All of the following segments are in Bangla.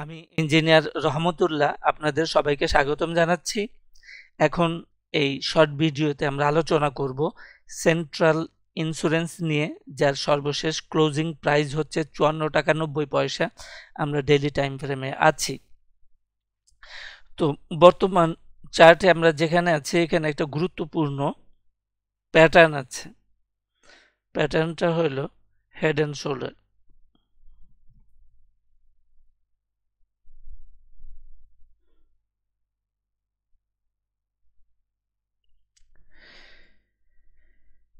আমি ইঞ্জিনিয়ার রহমতুল্লাহ আপনাদের সবাইকে স্বাগতম জানাচ্ছি এখন এই শর্ট ভিডিওতে আমরা আলোচনা করব সেন্ট্রাল ইন্স্যুরেন্স নিয়ে যার সর্বশেষ ক্লোজিং প্রাইস হচ্ছে চুয়ান্ন টাকা নব্বই পয়সা আমরা ডেলি টাইম ফ্রেমে আছি তো বর্তমান চার্টে আমরা যেখানে আছি এখানে একটা গুরুত্বপূর্ণ প্যাটার্ন আছে প্যাটার্নটা হলো হেড অ্যান্ড শোল্ডার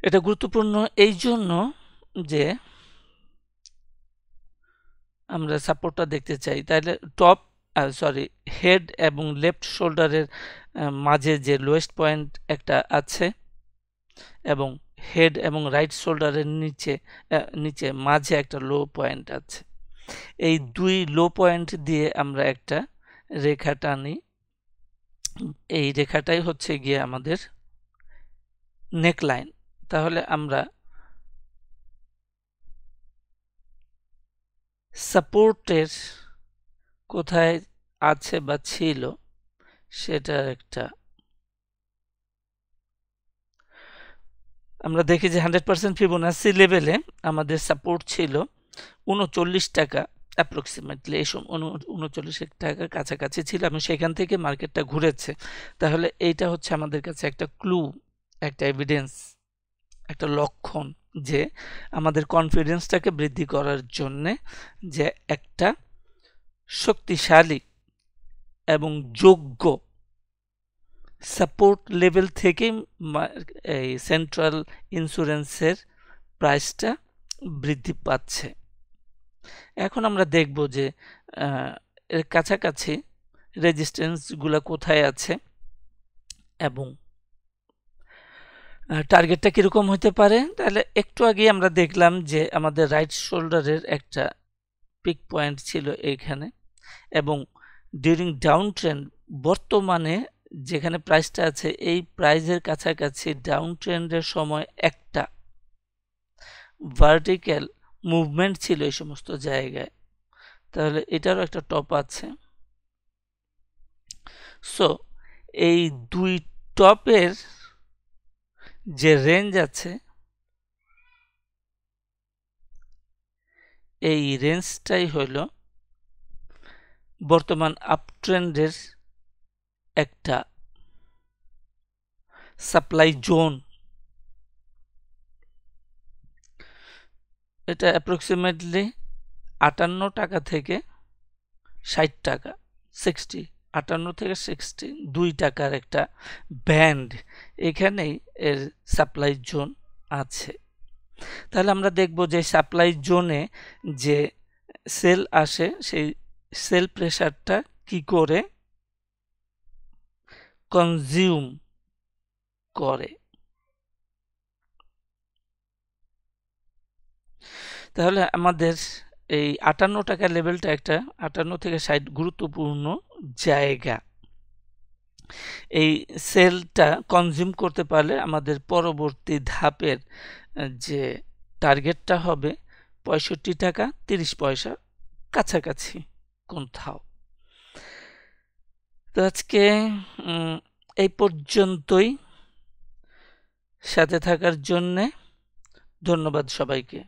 এটা গুরুত্বপূর্ণ এই জন্য যে আমরা সাপোর্টটা দেখতে চাই তাহলে টপ সরি হেড এবং লেফট শোল্ডারের মাঝে যে লোয়েস্ট পয়েন্ট একটা আছে এবং হেড এবং রাইট শোল্ডারের নিচে নিচে মাঝে একটা লো পয়েন্ট আছে এই দুই লো পয়েন্ট দিয়ে আমরা একটা রেখা টানি এই রেখাটাই হচ্ছে গিয়ে আমাদের নেকলাইন তাহলে আমরা সাপোর্টের কোথায় আছে বা ছিল সেটার একটা আমরা দেখি যে হান্ড্রেড পার্সেন্ট ফিবোনাসি লেভেলে আমাদের সাপোর্ট ছিল উনচল্লিশ টাকা অ্যাপ্রক্সিমেটলি এই সময় উনচল্লিশ টাকার কাছাকাছি ছিল এবং সেখান থেকে মার্কেটটা ঘুরেছে তাহলে এইটা হচ্ছে আমাদের কাছে একটা ক্লু একটা এভিডেন্স একটা লক্ষণ যে আমাদের কনফিডেন্সটাকে বৃদ্ধি করার জন্যে যে একটা শক্তিশালী এবং যোগ্য সাপোর্ট লেভেল থেকে এই সেন্ট্রাল ইন্স্যুরেন্সের প্রাইসটা বৃদ্ধি পাচ্ছে এখন আমরা দেখব যে এর কাছাকাছি রেজিস্ট্যান্সগুলো কোথায় আছে এবং টার্গেটটা কীরকম হতে পারে তাহলে একটু আগে আমরা দেখলাম যে আমাদের রাইট শোল্ডারের একটা পিক পয়েন্ট ছিল এইখানে এবং ডিউরিং ডাউন ট্রেন্ড বর্তমানে যেখানে প্রাইসটা আছে এই প্রাইজের কাছাকাছি ডাউন ট্রেন্ডের সময় একটা ভার্টিক্যাল মুভমেন্ট ছিল এই সমস্ত জায়গায় তাহলে এটারও একটা টপ আছে সো এই দুই টপের যে রেঞ্জ আছে এই রেঞ্জটাই হইল বর্তমান আপট্রেন্ডের একটা সাপ্লাই জোন এটা অ্যাপ্রক্সিমেটলি আটান্ন টাকা থেকে ষাট টাকা সিক্সটি আটান্ন থেকে সিক্সটি দুই টাকার একটা ব্যান্ড এখানেই এর সাপ্লাই জোন আছে তাহলে আমরা দেখব যে সাপ্লাই জোনে যে সেল আসে সেই সেল প্রেশারটা কি করে কনজিউম করে তাহলে আমাদের এই আটান্ন টাকা লেভেলটা একটা আটান্ন থেকে ষাট গুরুত্বপূর্ণ জায়গা এই সেলটা কনজিউম করতে পারলে আমাদের পরবর্তী ধাপের যে টার্গেটটা হবে পঁয়ষট্টি টাকা তিরিশ পয়সা কাছাকাছি কোনথাও তো আজকে এই পর্যন্তই সাথে থাকার জন্যে ধন্যবাদ সবাইকে